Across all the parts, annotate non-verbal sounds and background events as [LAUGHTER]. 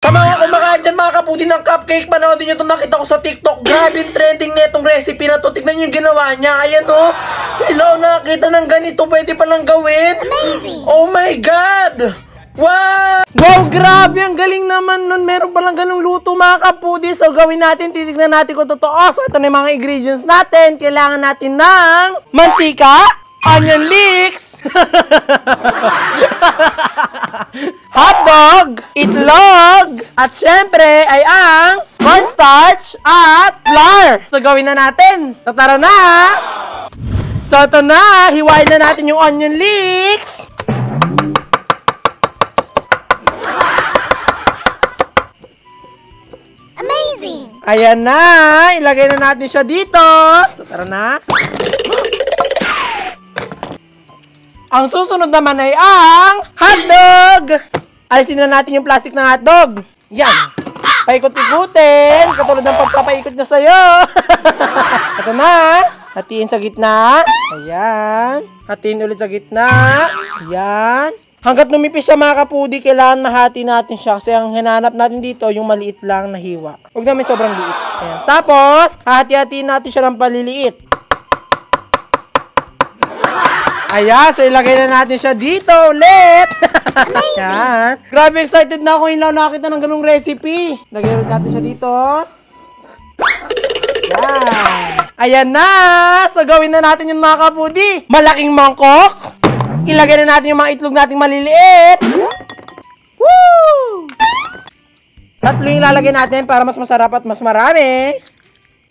Sa mga kumakain dyan mga kaputi ng cupcake, panoodin nyo ito nakita ko sa TikTok. Grabe trending na itong recipe na to. Tignan nyo yung ginawa niya. Ayan o. Oh. Hello, nakita ng ganito. Pwede pa lang gawin. Amazing. Oh my God. Wow! Wow, grabe. Ang galing naman nun. Meron pa lang ganung luto mga kaputi. So, gawin natin. Titignan natin kung totoo. So, ito na yung mga ingredients natin. Kailangan natin ng mantika, Onion leeks! [LAUGHS] Hotdog! Itlog! At syempre ay ang cornstarch at flour! So gawin na natin! So tara na! So ito na! Hiwain na natin yung onion leeks! Amazing! Ayan na! Ilagay na natin siya dito! So tara na! Ang susunod naman ay ang hotdog! Alisin na natin yung plastic ng hotdog. Yan. Paikot-ikutin. Katulad ng pagpapaikot niya sa'yo. [LAUGHS] Ito na. Hatiin sa gitna. Ayan. Hatiin ulit sa gitna. Ayan. Hanggat numipis siya mga kapudi, kailangan mahati natin siya kasi ang hinanap natin dito yung maliit lang na hiwa. Huwag namin sobrang liit. Ayan. Tapos, hati-hatiin natin siya ng paliliit. Ayan, so ilagay na natin siya dito ulit. Ayan. Grabe excited na ako yung nakita ng ganung recipe. Lagay natin siya dito. Ayan. Ayan na! So gawin na natin yung mga kapudi. Malaking mangkok. Ilagay na natin yung mga itlog nating maliliit. Woo! Tatlo yung lalagay natin para mas masarap at mas marami.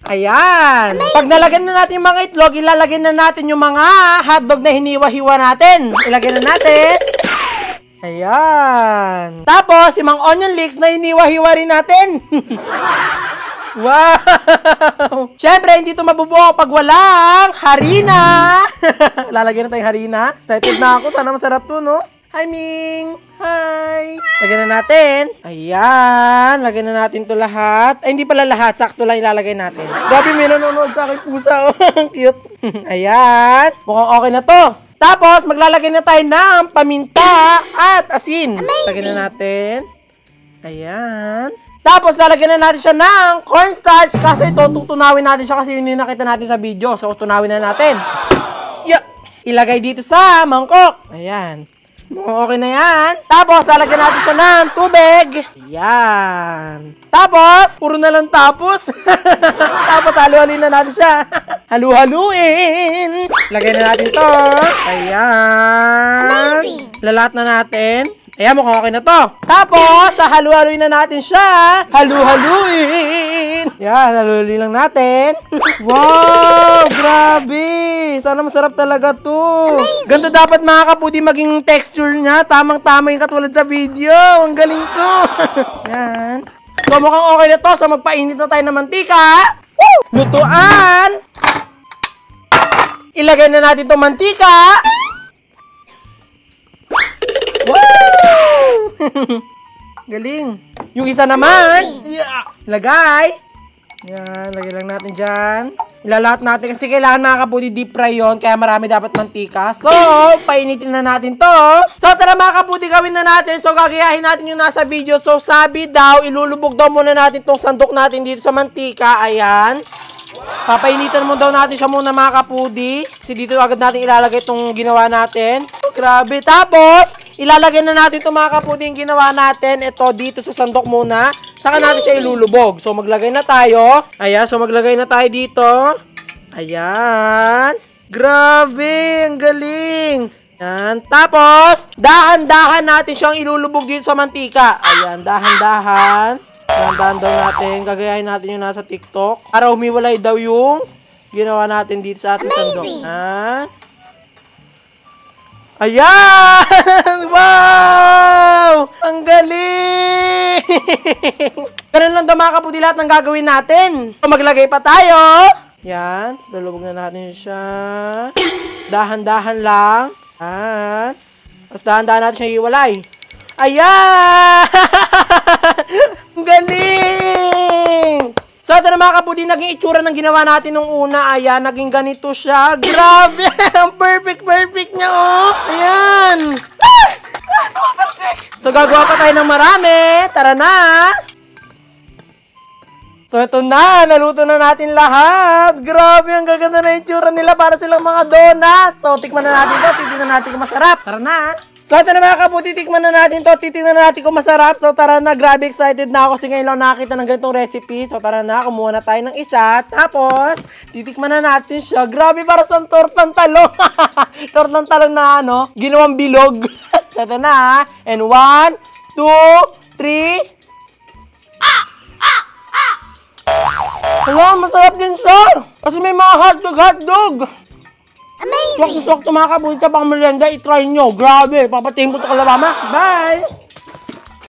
Ayan. Pag nalagyan na natin yung mga itlog, ilalagyan na natin yung mga hotdog na hiniwa-hiwa natin. Ilagay na natin. Ayan. Tapos, yung mga onion leeks na hiniwa-hiwa rin natin. [LAUGHS] wow! Siyempre, hindi ito mabubuo pag walang harina. [LAUGHS] Lalagyan na tayong harina. Excited na ako. Sana masarap to, no? Hi, Ming! Hi! Lagyan na natin. Ayan, lagyan na natin to lahat. Ay, hindi pala lahat. Sakto lang ilalagay natin. Grabe, may nanonood sa akin pusa. Oh, [LAUGHS] cute. Ayan. Mukhang okay na to. Tapos, maglalagay na tayo ng paminta at asin. Amazing. Lagyan na natin. Ayan. Tapos, lalagyan na natin siya ng cornstarch. Kaso ito, tutunawin natin siya kasi yun yung nakita natin sa video. So, tunawin na natin. Yeah. Ilagay dito sa mangkok. Ayan. Okay na yan. Tapos, lalagyan natin siya ng tubig. Yan. Tapos, puro na lang tapos. [LAUGHS] tapos, haluhalin na natin siya. Haluhaluin. Lagyan na natin to. Ayan. Lalat na natin. Ayan, mukhang okay na to. Tapos, halu-haluin na natin siya. Haluhaluin. Yan, halu-haluin lang natin. [LAUGHS] wow, grabe eh. Sana masarap talaga to. Amazing. Ganto dapat mga kapudi maging texture niya. Tamang-tama yung katulad sa video. Ang galing ko. [LAUGHS] Yan. So mukhang okay na to. So magpainit na tayo ng mantika. Lutuan. Ilagay na natin itong mantika. Woo! [LAUGHS] galing. Yung isa naman. Yeah. Lagay. Yan. Lagay lang natin dyan. Ilalahat natin kasi kailangan mga kabudi deep fry yon kaya marami dapat mantika. So, painitin na natin to. So, tara mga kabudi gawin na natin. So, gagayahin natin yung nasa video. So, sabi daw, ilulubog daw muna natin tong sandok natin dito sa mantika. Ayan. Papainitan mo daw natin siya muna mga kapudi. Kasi dito agad natin ilalagay itong ginawa natin. grabe. Tapos, Ilalagay na natin ito mga kapudi yung ginawa natin. Ito dito sa sandok muna. Saka natin siya ilulubog. So maglagay na tayo. Ayan, so maglagay na tayo dito. Ayan. Grabe, ang galing. Yan. Tapos, dahan-dahan natin siyang ilulubog dito sa mantika. Ayan, dahan-dahan. Dahan-dahan daw natin. Gagayahin natin yung nasa TikTok. Para humiwalay daw yung ginawa natin dito sa ating sandok. Yan. Ayan! [LAUGHS] Wow! Ang galing! [LAUGHS] Ganun lang daw mga kapatid lahat ng gagawin natin. Maglagay pa tayo. Yan. Dalubog na natin siya. Dahan-dahan lang. Yan. Tapos dahan-dahan natin siya iwalay. Ayan! [LAUGHS] Ang galing! So ito na mga kapudi, naging itsura ng ginawa natin nung una. Ayan, naging ganito siya. Grabe! [LAUGHS] Ang perfect, perfect niya, oh! Ayan! So gagawa pa tayo ng marami. Tara na! So ito na, naluto na natin lahat. Grabe, ang gaganda na itsura nila para silang mga donuts. So tikman na natin ito, titignan natin kung masarap. Tara na! So ito na mga kabuti, tikman na natin to. Titignan na natin kung masarap. So tara na, grabe excited na ako kasi ngayon lang nakita ng ganitong recipe. So tara na, kumuha na tayo ng isa. Tapos, titikman na natin siya. Grabe para sa tortang talong. tortang talong [LAUGHS] na ano, ginawang bilog. [LAUGHS] so ito na. And one, two, three. Ah! Ah! Ah! Hello, masarap din sir. Kasi may mga hotdog, hotdog. Amazing! Sakto-sakto mga kabunsa, pang I-try nyo. Grabe, papatayin ko to kala Bye!